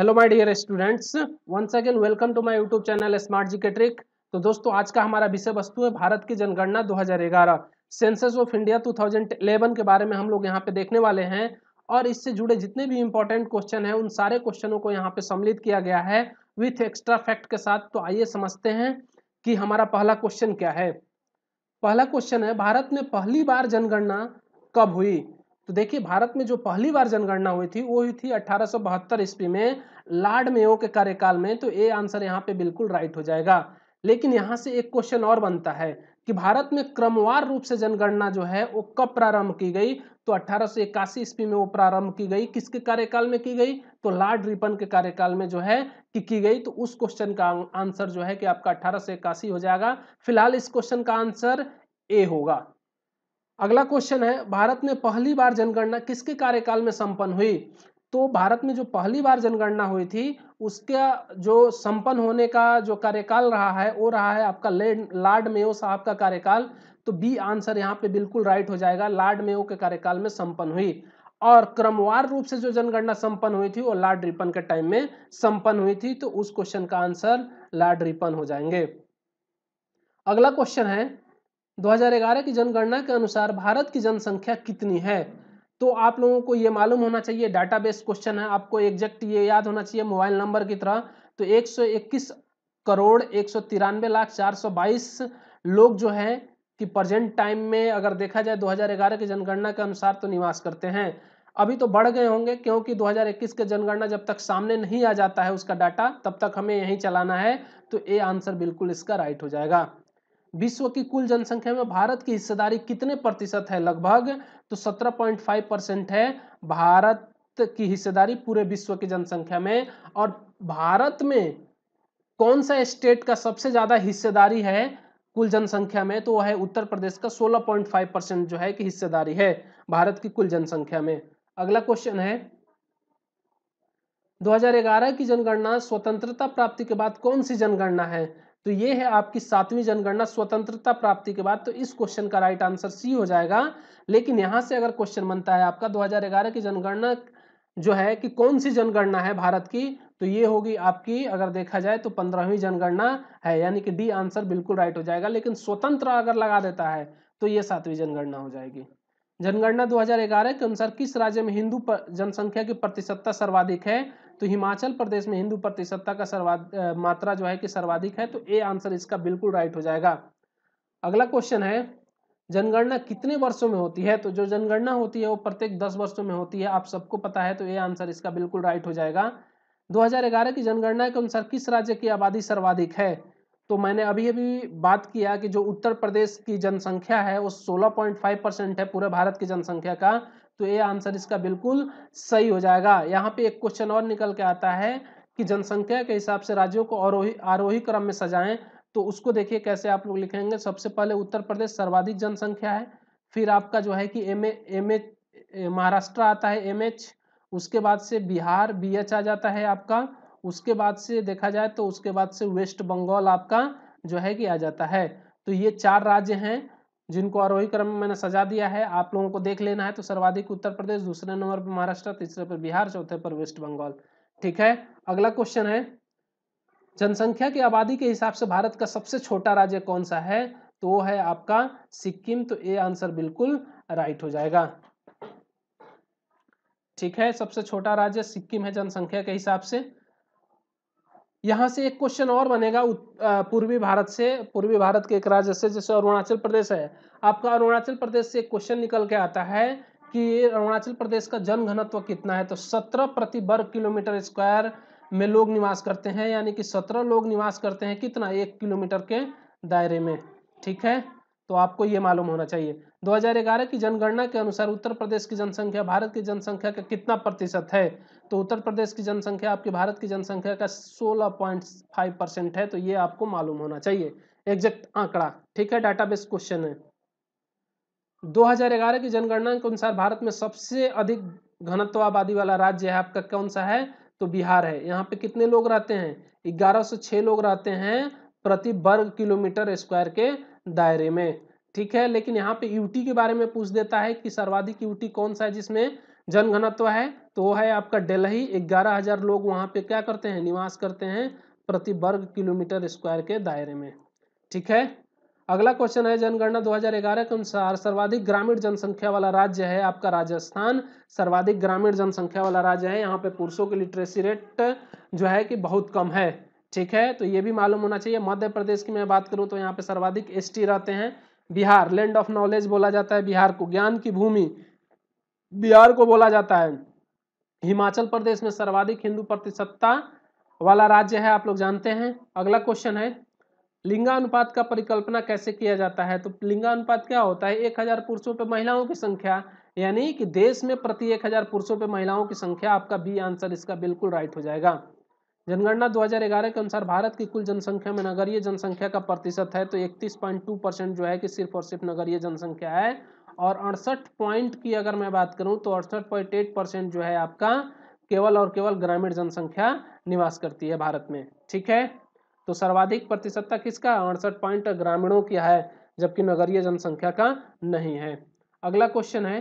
hello my dear students once again welcome to my YouTube channel smart G K trick तो दोस्तों आज का हमारा विषय वस्तु है भारत की जनगणना 2011 सेंसस ऑफ इंडिया 2011 के बारे में हम लोग यहाँ पे देखने वाले हैं और इससे जुड़े जितने भी इंपॉर्टेंट क्वेश्चन हैं उन सारे क्वेश्चनों को यहाँ पे सम्मिलित किया गया है विथ एक्स्ट्रा फैक्ट के साथ तो आइए समझते हैं कि हमारा पहला क्वेश्चन क्या है पहला क्वेश्चन है भारत में पहली बार जनगणना कब हुई तो देखिए भारत में जो पहली बार जनगणना हुई थी वो हुई थी अठारह ईस्वी में लार्ड मेयो के कार्यकाल में तो ये आंसर यहाँ पे बिल्कुल राइट हो जाएगा लेकिन यहाँ से एक क्वेश्चन और बनता है कि भारत में क्रमवार रूप से जनगणना जो है वो कब प्रारंभ की गई तो अठारह ईस्वी में वो प्रारंभ की गई किसके कार्यकाल में की गई तो लॉर्ड रिपन के कार्यकाल में जो है कि की गई तो उस क्वेश्चन का आंसर जो है कि आपका अठारह हो जाएगा फिलहाल इस क्वेश्चन का आंसर ए होगा अगला क्वेश्चन है भारत में पहली बार जनगणना किसके कार्यकाल में संपन्न हुई तो भारत में जो पहली बार जनगणना हुई थी उसका जो संपन्न होने का जो कार्यकाल रहा है वो रहा है आपका लॉर्ड मेयो साहब का कार्यकाल तो बी आंसर यहाँ पे बिल्कुल राइट हो जाएगा लॉर्ड मेयो के कार्यकाल में संपन्न हुई और क्रमवार रूप से जो जनगणना संपन्न हुई थी वो लॉर्ड रिपन के टाइम में संपन्न हुई थी तो उस क्वेश्चन का आंसर लॉर्ड रिपन हो जाएंगे अगला क्वेश्चन है 2011 की जनगणना के अनुसार भारत की जनसंख्या कितनी है तो आप लोगों को ये मालूम होना चाहिए डाटाबेस क्वेश्चन है आपको एग्जैक्ट ये याद होना चाहिए मोबाइल नंबर की तरह तो 121 करोड़ एक लाख चार लोग जो है कि प्रजेंट टाइम में अगर देखा जाए 2011 की जनगणना के अनुसार तो निवास करते हैं अभी तो बढ़ गए होंगे क्योंकि 2021 के जनगणना जब तक सामने नहीं आ जाता है उसका डाटा तब तक हमें यहीं चलाना है तो ए आंसर बिल्कुल इसका राइट हो जाएगा विश्व की कुल जनसंख्या में भारत की हिस्सेदारी कितने प्रतिशत है लगभग तो 17.5 परसेंट है भारत की हिस्सेदारी पूरे विश्व की जनसंख्या में और भारत में कौन सा स्टेट का सबसे ज़्यादा हिस्सेदारी है कुल जनसंख्या में तो वह है उत्तर प्रदेश का 16.5 परसेंट जो है कि हिस्सेदारी है भारत की कुल जनसंख्या में अगला क्वेश्चन है 2011 की जनगणना स्वतंत्रता प्राप्ति के बाद कौन सी जनगणना है तो ये है आपकी सातवीं जनगणना स्वतंत्रता प्राप्ति के बाद तो इस क्वेश्चन का राइट आंसर सी हो जाएगा लेकिन यहां से अगर क्वेश्चन बनता है आपका 2011 की जनगणना जो है कि कौन सी जनगणना है भारत की तो ये होगी आपकी अगर देखा जाए तो पंद्रहवीं जनगणना है यानी कि डी आंसर बिल्कुल राइट हो जाएगा लेकिन स्वतंत्र अगर लगा देता है तो ये सातवीं जनगणना हो जाएगी जनगणना 2011 के अनुसार किस राज्य में हिंदू जनसंख्या की प्रतिशतता सर्वाधिक है तो हिमाचल प्रदेश में हिंदू प्रतिशतता का सर्वाधिक मात्रा जो है कि सर्वाधिक है तो ए आंसर इसका बिल्कुल राइट हो जाएगा अगला क्वेश्चन है जनगणना कितने वर्षों में होती है तो जो जनगणना होती है वो प्रत्येक दस वर्षों में होती है आप सबको पता है तो ए आंसर इसका बिल्कुल राइट हो जाएगा 2011 की जनगणना के अनुसार किस राज्य की आबादी सर्वाधिक है तो मैंने अभी अभी बात किया कि जो उत्तर प्रदेश की जनसंख्या है वो 16.5 परसेंट है पूरे भारत की जनसंख्या का तो ये आंसर इसका बिल्कुल सही हो जाएगा यहाँ पे एक क्वेश्चन और निकल के आता है कि जनसंख्या के हिसाब से राज्यों को आरोही आरोही क्रम में सजाएं तो उसको देखिए कैसे आप लोग लिखेंगे सबसे पहले उत्तर प्रदेश सर्वाधिक जनसंख्या है फिर आपका जो है कि एम एम एच महाराष्ट्र आता है एम एच उसके बाद से बिहार बी एच आ जाता है आपका उसके बाद से देखा जाए तो उसके बाद से वेस्ट बंगाल आपका जो है कि आ जाता है तो ये चार राज्य हैं जिनको आरोही क्रम में मैंने सजा दिया है आप लोगों को देख लेना है तो सर्वाधिक उत्तर प्रदेश दूसरे नंबर पर महाराष्ट्र तीसरे पर बिहार चौथे पर वेस्ट बंगाल ठीक है अगला क्वेश्चन है जनसंख्या की आबादी के हिसाब से भारत का सबसे छोटा राज्य कौन सा है तो वो है आपका सिक्किम तो ये आंसर बिल्कुल राइट हो जाएगा ठीक है सबसे छोटा राज्य सिक्किम है जनसंख्या के हिसाब से यहाँ से एक क्वेश्चन और बनेगा पूर्वी भारत से पूर्वी भारत के एक राज्य से जैसे अरुणाचल प्रदेश है आपका अरुणाचल प्रदेश से एक क्वेश्चन निकल के आता है कि अरुणाचल प्रदेश का जन घनत्व कितना है तो सत्रह प्रति वर्ग किलोमीटर स्क्वायर में लोग निवास करते हैं यानी कि सत्रह लोग निवास करते हैं कितना एक किलोमीटर के दायरे में ठीक है तो आपको ये मालूम होना चाहिए 2011 की जनगणना के अनुसार उत्तर प्रदेश की जनसंख्या भारत की जनसंख्या का कितना प्रतिशत है तो उत्तर प्रदेश की जनसंख्या आपकी भारत की जनसंख्या का 16.5 परसेंट है तो ये आपको मालूम होना चाहिए एग्जैक्ट आंकड़ा ठीक है डाटाबेस क्वेश्चन है 2011 की जनगणना के अनुसार भारत में सबसे अधिक घनत्व आबादी वाला राज्य है आपका कौन सा है तो बिहार है यहाँ पे कितने लोग रहते हैं ग्यारह लोग रहते हैं प्रति वर्ग किलोमीटर स्क्वायर के दायरे में ठीक है लेकिन यहाँ पे यूटी के बारे में पूछ देता है कि सर्वाधिक यूटी कौन सा है जिसमें जनघनत्व है तो वो है आपका डेल्ही ग्यारह हजार लोग वहाँ पे क्या करते हैं निवास करते हैं प्रति वर्ग किलोमीटर स्क्वायर के दायरे में ठीक है अगला क्वेश्चन है जनगणना 2011 के अनुसार सर्वाधिक ग्रामीण जनसंख्या वाला राज्य है आपका राजस्थान सर्वाधिक ग्रामीण जनसंख्या वाला राज्य है यहाँ पे पुरुषों की लिटरेसी रेट जो है कि बहुत कम है ठीक है तो ये भी मालूम होना चाहिए मध्य प्रदेश की मैं बात करूँ तो यहाँ पे सर्वाधिक एस रहते हैं बिहार लैंड ऑफ नॉलेज बोला जाता है बिहार को ज्ञान की भूमि बिहार को बोला जाता है हिमाचल प्रदेश में सर्वाधिक हिंदू प्रतिशतता वाला राज्य है आप लोग जानते हैं अगला क्वेश्चन है लिंगानुपात का परिकल्पना कैसे किया जाता है तो लिंगानुपात क्या होता है एक हजार पुरुषों पर महिलाओं की संख्या यानी कि देश में प्रति एक हजार पुरुषों पर महिलाओं की संख्या आपका बी आंसर इसका बिल्कुल राइट हो जाएगा जनगणना 2011 के अनुसार भारत की कुल जनसंख्या में नगरीय जनसंख्या का प्रतिशत है तो 31.2 परसेंट जो है कि सिर्फ और सिर्फ नगरीय जनसंख्या है और अड़सठ पॉइंट की अगर मैं बात करूं तो अड़सठ पॉइंट एट परसेंट जो है आपका केवल और केवल ग्रामीण जनसंख्या निवास करती है भारत में ठीक है तो सर्वाधिक प्रतिशतता किसका अड़सठ पॉइंट ग्रामीणों की है जबकि नगरीय जनसंख्या का नहीं है अगला क्वेश्चन है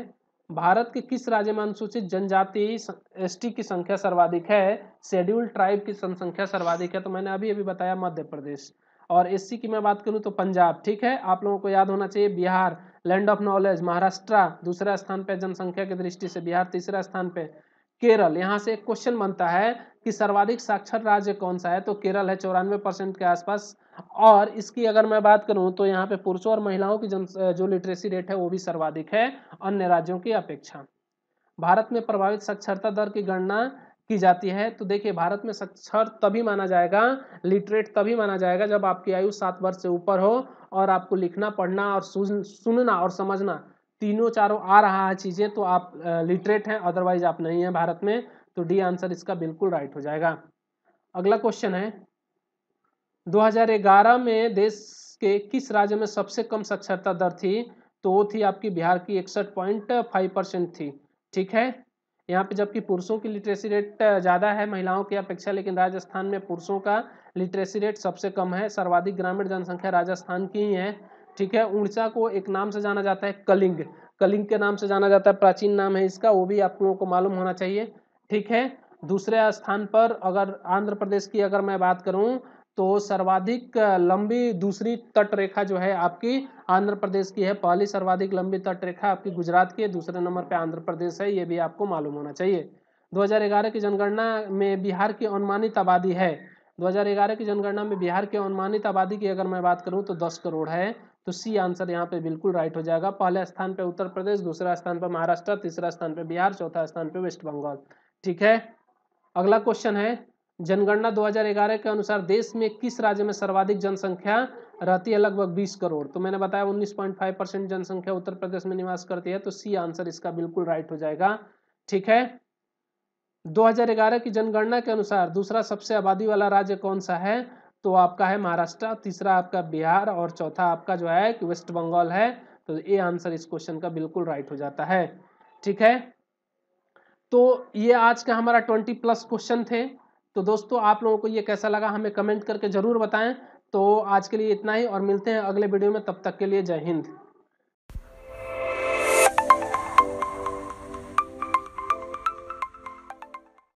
भारत के किस राज्य में अनुसूचित जनजाति एसटी की संख्या सर्वाधिक है शेड्यूल ट्राइब की जनसंख्या सर्वाधिक है तो मैंने अभी अभी बताया मध्य प्रदेश और एससी की मैं बात करूँ तो पंजाब ठीक है आप लोगों को याद होना चाहिए Bihar land of knowledge Maharashtra दूसरा स्थान पर जनसंख्या की दृष्टि से बिहार तीसरा स्थान पर केरल यहाँ से क्वेश्चन बनता है कि सर्वाधिक साक्षर राज्य कौन सा है तो केरल है चौरानवे परसेंट के आसपास और इसकी अगर मैं बात करूं तो यहाँ पे पुरुषों और महिलाओं की जन जो लिटरेसी रेट है वो भी सर्वाधिक है अन्य राज्यों की अपेक्षा भारत में प्रभावित साक्षरता दर की गणना की जाती है तो देखिए भारत में साक्षर तभी माना जाएगा लिटरेट तभी माना जाएगा जब आपकी आयु सात वर्ष से ऊपर हो और आपको लिखना पढ़ना और सुनना और समझना तीनों चारों आ रहा है चीज़ें तो आप लिटरेट हैं अदरवाइज आप नहीं हैं भारत में तो डी आंसर इसका बिल्कुल राइट हो जाएगा अगला क्वेश्चन है 2011 में देश के किस राज्य में सबसे कम साक्षरता दर थी तो वो थी आपकी बिहार की इकसठ पॉइंट फाइव परसेंट थी ठीक है यहाँ पे जबकि पुरुषों की लिटरेसी रेट ज़्यादा है महिलाओं की अपेक्षा लेकिन राजस्थान में पुरुषों का लिटरेसी रेट सबसे कम है सर्वाधिक ग्रामीण जनसंख्या राजस्थान की ही है ठीक है ऊर्जा को एक नाम से जाना जाता है कलिंग कलिंग के नाम से जाना जाता है प्राचीन नाम है इसका वो भी आप लोगों को मालूम होना चाहिए ठीक है दूसरे स्थान पर अगर आंध्र प्रदेश की अगर मैं बात करूं तो सर्वाधिक लंबी दूसरी तट रेखा जो है आपकी आंध्र प्रदेश की है पहली सर्वाधिक लंबी तट रेखा आपकी गुजरात की है दूसरे नंबर पे आंध्र प्रदेश है ये भी आपको मालूम होना चाहिए 2011 की जनगणना में बिहार की अनुमानित आबादी है 2011 की जनगणना में बिहार की अनुमानित आबादी की अगर मैं बात करूँ तो दस करोड़ है तो सी आंसर यहाँ पे बिल्कुल राइट हो जाएगा पहले स्थान पे उत्तर प्रदेश दूसरा स्थान पर महाराष्ट्र तीसरा स्थान पे बिहार चौथा स्थान पे वेस्ट बंगाल ठीक है अगला क्वेश्चन है जनगणना 2011 के अनुसार देश में किस राज्य में सर्वाधिक जनसंख्या रहती है लगभग 20 करोड़ तो मैंने बताया 19.5 परसेंट जनसंख्या उत्तर प्रदेश में निवास करती है तो सी आंसर इसका बिल्कुल राइट हो जाएगा ठीक है 2011 की जनगणना के अनुसार दूसरा सबसे आबादी वाला राज्य कौन सा है तो आपका है महाराष्ट्र तीसरा आपका बिहार और चौथा आपका जो है वेस्ट बंगाल है तो ये आंसर इस क्वेश्चन का बिल्कुल राइट हो जाता है ठीक है तो ये आज का हमारा ट्वेंटी प्लस क्वेश्चन थे तो दोस्तों आप लोगों को ये कैसा लगा हमें कमेंट करके ज़रूर बताएं तो आज के लिए इतना ही और मिलते हैं अगले वीडियो में तब तक के लिए जय हिंद